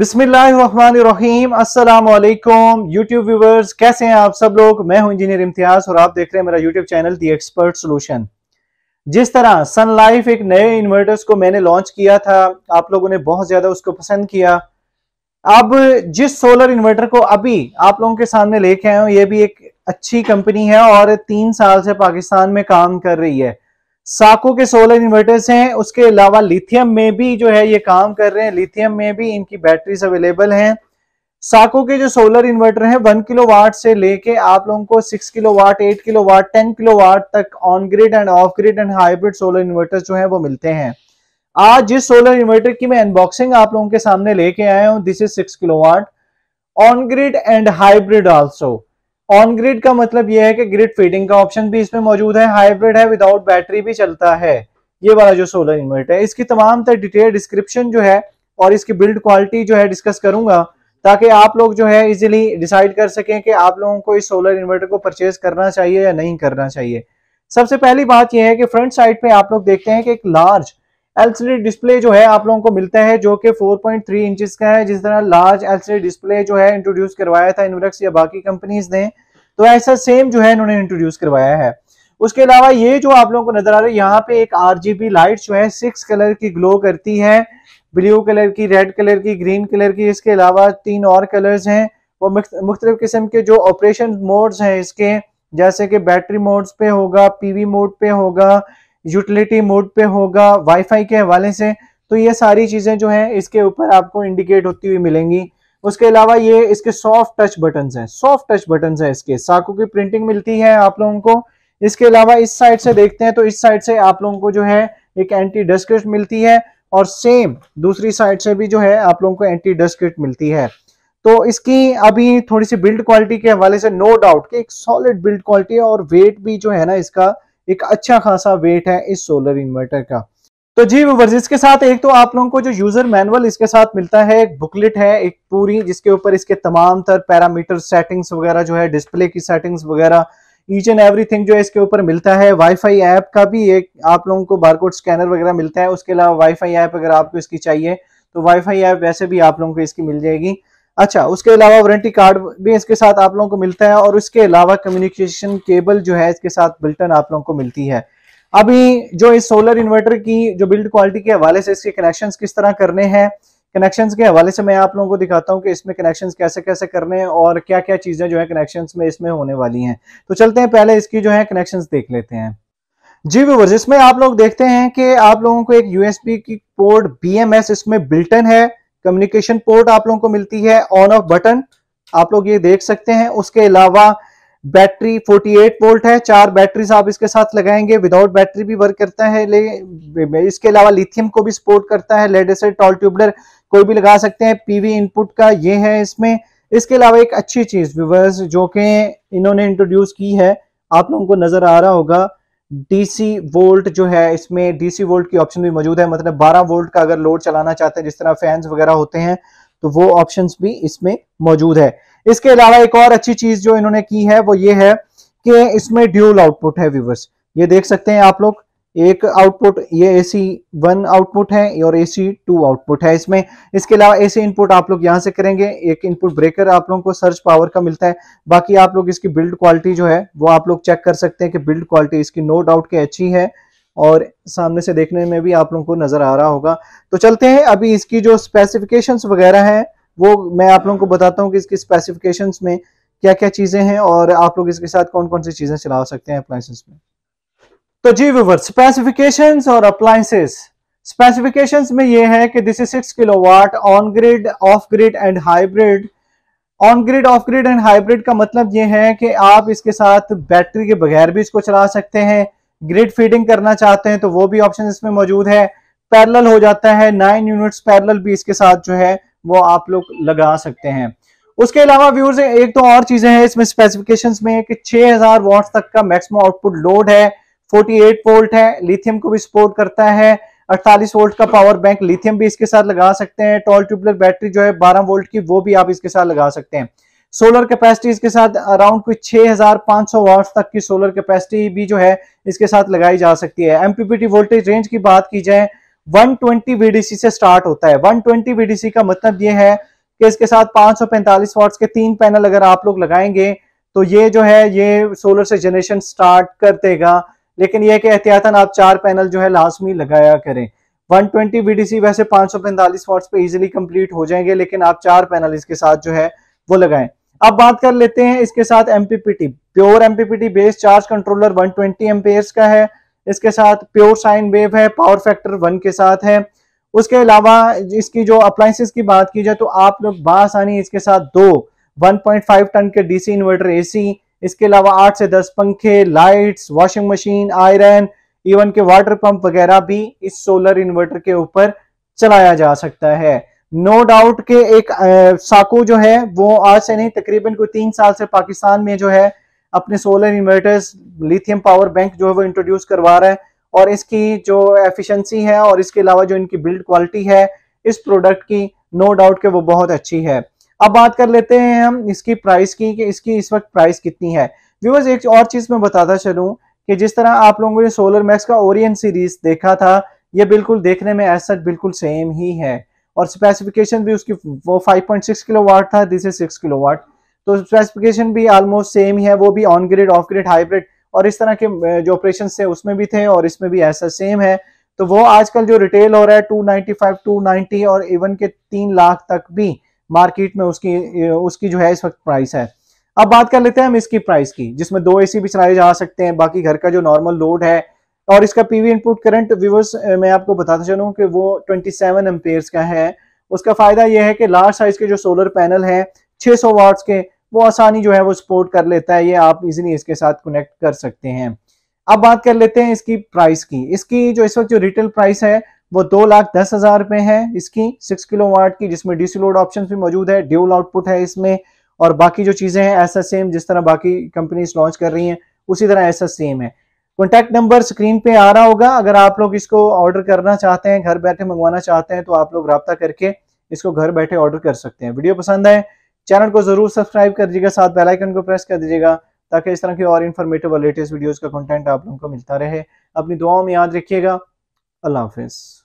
बिस्मिल्लाम असलकुम YouTube viewers कैसे हैं आप सब लोग मैं हूं इंजीनियर इम्तियाज और आप देख रहे हैं मेरा YouTube channel the expert solution जिस तरह सन लाइफ एक नए इन्वर्टर्स को मैंने लॉन्च किया था आप लोगों ने बहुत ज़्यादा उसको पसंद किया अब जिस सोलर इन्वर्टर को अभी आप लोगों के सामने लेके आए हूँ ये भी एक अच्छी कंपनी है और तीन साल से पाकिस्तान में काम कर रही है साको के सोलर इन्वर्टर्स हैं उसके अलावा लिथियम में भी जो है ये काम कर रहे हैं लिथियम में भी इनकी बैटरीज अवेलेबल हैं साको के जो सोलर इन्वर्टर हैं वन किलो वाट से लेके आप लोगों को six kilo watt eight kilo watt ten kilo watt तक on grid and off grid and hybrid solar inverter जो है वो मिलते हैं आज जिस सोलर इन्वर्टर की मैं अनबॉक्सिंग आप लोगों के सामने लेके आया हूँ this is six kilo watt on grid and hybrid also on grid का मतलब यह है कि ग्रिड फीडिंग का ऑप्शन भी इसमें मौजूद है हाइब्रिड है विदाउट बैटरी भी चलता है ये वाला जो सोलर इन्वर्टर है इसकी तमाम डिटेल डिस्क्रिप्शन जो है और इसकी बिल्ड क्वालिटी जो है डिस्कस करूंगा ताकि आप लोग जो है इजीली डिसाइड कर सकें कि आप लोगों को इस सोलर इन्वर्टर को परचेज करना चाहिए या नहीं करना चाहिए सबसे पहली बात यह है कि फ्रंट साइड पे आप लोग देखते हैं कि एक लार्ज एलसीडी डिस्प्ले जो है आप लोगों को मिलता है जो कि 4.3 इंचेस का है जिस तरह लार्ज एलसीडी डिस्प्ले जो है इंट्रोड्यूस करवाया था इनवरक्स या बाकी कंपनीज ने तो ऐसा सेम जो है इन्होंने इंट्रोड्यूस करवाया है उसके अलावा ये जो आप लोगों को नजर आ रहा है यहाँ पे एक आरजीबी लाइट जो है सिक्स कलर की ग्लो करती है ब्लू कलर की रेड कलर की ग्रीन कलर की इसके अलावा तीन और कलर्स हैं वो मुख्तलिफ किस्म के जो ऑपरेशन मोड्स हैं इसके जैसे कि बैटरी मोड्स पे होगा पीवी मोड पे होगा यूटिलिटी मोड पे होगा वाईफाई के हवाले से तो ये सारी चीज़ें जो है इसके ऊपर आपको इंडिकेट होती हुई मिलेंगी उसके अलावा ये इसके सॉफ्ट टच बटन हैं सॉफ्ट टच बटन हैं इसके साकू की प्रिंटिंग मिलती है आप लोगों को इसके अलावा इस साइड से देखते हैं तो इस साइड से आप लोगों को जो है एक एंटी डस्ट मिलती है और सेम दूसरी साइड से भी जो है आप लोगों को एंटी डस्ट मिलती है तो इसकी अभी थोड़ी सी बिल्ड क्वालिटी के हवाले से नो डाउट कि एक सॉलिड बिल्ड क्वालिटी है और वेट भी जो है ना इसका एक अच्छा खासा वेट है इस सोलर इन्वर्टर का तो जी वर्ज के साथ एक तो आप लोगों को जो यूजर मैनुअल इसके साथ मिलता है एक बुकलेट है एक पूरी जिसके ऊपर इसके तमाम तर पैरामीटर सेटिंग्स वगैरह जो है डिस्प्ले की सेटिंग्स वगैरह ईच एंड एवरीथिंग जो है इसके ऊपर मिलता है वाईफाई ऐप का भी एक आप लोगों को बारकोड स्कैनर वगैरह मिलता है उसके अलावा वाईफाई ऐप अगर आपको इसकी चाहिए तो वाईफाई ऐप वैसे भी आप लोगों को इसकी मिल जाएगी अच्छा उसके अलावा वारंटी कार्ड भी इसके साथ आप लोगों को मिलता है और उसके अलावा कम्युनिकेशन केबल जो है इसके साथ बिल्टन आप लोगों को मिलती है अभी जो इस सोलर इन्वर्टर की जो बिल्ड क्वालिटी के हवाले से इसके कनेक्शन किस तरह करने हैं कनेक्शन के हवाले से मैं आप लोगों को दिखाता हूँ कि इसमें कनेक्शन कैसे कैसे करने हैं और क्या क्या चीजें जो है कनेक्शन में इसमें होने वाली हैं तो चलते हैं पहले इसकी जो है कनेक्शन देख लेते हैं जी व्यूवर्स इसमें आप लोग देखते हैं कि आप लोगों को एक यूएसबी की पोर्ट बीएमएस इसमें बिल्टन है कम्युनिकेशन पोर्ट आप लोगों को मिलती है ऑन ऑफ बटन आप लोग ये देख सकते हैं उसके अलावा बैटरी 48 वोल्ट है चार बैटरीज आप इसके साथ लगाएंगे विदाउट बैटरी भी वर्क करता है ले इसके अलावा लिथियम को भी सपोर्ट करता है लेड टॉल ट्यूबलर कोई भी लगा सकते हैं पीवी इनपुट का ये है इसमें इसके अलावा एक अच्छी चीज व्यूवर्स जो कि इन्होंने इंट्रोड्यूस की है आप लोगों को नजर आ रहा होगा डीसी वोल्ट जो है इसमें डीसी वोल्ट की ऑप्शन भी मौजूद है मतलब 12 वोल्ट का अगर लोड चलाना चाहते हैं जिस तरह फैंस वगैरह होते हैं तो वो ऑप्शंस भी इसमें मौजूद है इसके अलावा एक और अच्छी चीज जो इन्होंने की है वो ये है कि इसमें ड्यूल आउटपुट है व्यूवर्स ये देख सकते हैं आप लोग एक आउटपुट ये ए सी वन आउटपुट है और ए सी टू आउटपुट है इसमें इसके अलावा ए सी इनपुट आप लोग यहाँ से करेंगे एक इनपुट ब्रेकर आप लोगों को सर्च पावर का मिलता है बाकी आप लोग इसकी बिल्ड क्वालिटी जो है वो आप लोग चेक कर सकते हैं कि बिल्ड क्वालिटी इसकी नो डाउट के अच्छी है और सामने से देखने में भी आप लोगों को नजर आ रहा होगा तो चलते हैं अभी इसकी जो स्पेसिफिकेशन वगैरह है वो मैं आप लोगों को बताता हूँ कि इसके स्पेसिफिकेशन में क्या क्या चीज़ें हैं और आप लोग इसके साथ कौन कौन सी चीज़ें चला सकते हैं अप्लायसेस में तो जी विवर स्पेसिफिकेशन और अप्लायसेस स्पेसिफिकेशन में ये है कि this is six kilo watt on grid off grid and hybrid on grid off grid and hybrid का मतलब ये है कि आप इसके साथ बैटरी के बगैर भी इसको चला सकते हैं ग्रिड फीडिंग करना चाहते हैं तो वो भी ऑप्शन इसमें मौजूद है पैरल हो जाता है नाइन यूनिट्स पैरल भी इसके साथ जो है वो आप लोग लगा सकते हैं उसके अलावा व्यूर्स एक तो और चीजें हैं इसमें स्पेसिफिकेशंस में कि 6000 वॉट्स तक का मैक्सिमम आउटपुट लोड है 48 वोल्ट है लिथियम को भी सपोर्ट करता है 48 वोल्ट का पावर बैंक लिथियम भी इसके साथ लगा सकते हैं टॉल ट्यूबलर बैटरी जो है 12 वोल्ट की वो भी आप इसके साथ लगा सकते हैं सोलर कैपेसिटी इसके साथ अराउंड कोई सौ वॉट तक की सोलर कैपेसिटी भी जो है इसके साथ लगाई जा सकती है एमपीपीटी वोल्टेज रेंज की बात की जाए 120 वीडीसी से स्टार्ट होता है 120 वीडीसी का मतलब ये है कि इसके साथ 545 सौ के तीन पैनल अगर आप लोग लगाएंगे तो ये जो है ये सोलर से जनरेशन स्टार्ट कर देगा लेकिन यह कि एहतियातन आप चार पैनल जो है लाजमी लगाया करें 120 वीडीसी वैसे 545 वॉट्स पे इजीली कंप्लीट हो जाएंगे लेकिन आप चार पैनल इसके साथ जो है वो लगाएं अब बात कर लेते हैं इसके साथ MPPT pure MPPT based charge controller 120 twenty का है इसके साथ प्योर साइन वेव है पावर फैक्टर वन के साथ है उसके अलावा इसकी जो अप्लाइंसिस की बात की जाए तो आप लोग बासानी इसके साथ दो 1.5 टन के डीसी इन्वर्टर एसी इसके अलावा आठ से दस पंखे lights washing machine iron even के वाटर पंप वगैरह भी इस सोलर इन्वर्टर के ऊपर चलाया जा सकता है नो no डाउट के एक साको जो है वो आज से नहीं तकरीबन कोई तीन साल से पाकिस्तान में जो है अपने solar inverters lithium power bank जो है वो इंट्रोड्यूस करवा रहा है और इसकी जो एफिशिएंसी है और इसके अलावा जो इनकी बिल्ड क्वालिटी है इस प्रोडक्ट की नो डाउट के वो बहुत अच्छी है अब बात कर लेते हैं हम इसकी प्राइस की कि इसकी इस वक्त प्राइस कितनी है व्यूवर्स एक और चीज मैं बताता चलूं कि जिस तरह आप लोगों ने सोलर मैक्स का ओरियन सीरीज देखा था ये बिल्कुल देखने में एज बिल्कुल सेम ही है और स्पेसिफिकेशन भी उसकी वो 5.6 किलोवाट था दिस इज 6 किलोवाट तो स्पेसिफिकेशन भी ऑलमोस्ट सेम ही है वो भी on grid off grid hybrid और इस तरह के जो ऑपरेशन थे उसमें भी थे और इसमें भी ऐसा सेम है तो वो आजकल जो रिटेल हो रहा है 295, 290 और इवन के तीन लाख तक भी मार्केट में उसकी उसकी जो है इस वक्त प्राइस है अब बात कर लेते हैं हम इसकी प्राइस की जिसमें दो एसी भी चलाए जा सकते हैं बाकी घर का जो नॉर्मल लोड है और इसका पीवी इनपुट करंट व्यूवर्स मैं आपको बताता चलूँ कि वो ट्वेंटी सेवन का है उसका फायदा यह है कि लार्ज साइज के जो सोलर पैनल है छह सौ वाट्स के वो आसानी जो है वो सपोर्ट कर लेता है ये आप इजीली इसके साथ कनेक्ट कर सकते हैं अब बात कर लेते हैं इसकी प्राइस की इसकी जो इस वक्त जो रिटेल प्राइस है वो दो लाख दस हजार रुपए है इसकी सिक्स किलो वाट की जिसमें डीसी लोड ऑप्शन भी मौजूद है ड्यूल आउटपुट है इसमें और बाकी जो चीजें हैं ऐसा सेम जिस तरह बाकी कंपनीज लॉन्च कर रही हैं उसी तरह ऐसा सेम है कॉन्टैक्ट नंबर स्क्रीन पे आ रहा होगा अगर आप लोग इसको ऑर्डर करना चाहते हैं घर बैठे मंगवाना चाहते हैं तो आप लोग रबता करके इसको घर बैठे ऑर्डर कर सकते हैं वीडियो पसंद आए चैनल को जरूर सब्सक्राइब कर दीजिएगा साथ बेल आइकन को प्रेस कर दीजिएगा ताकि इस तरह की और इन्फॉर्मेटिव और लेटेस्ट वीडियोज़ का कंटेंट आप लोगों को मिलता रहे अपनी दुआओं में याद रखिएगा अल्लाह हाफिज़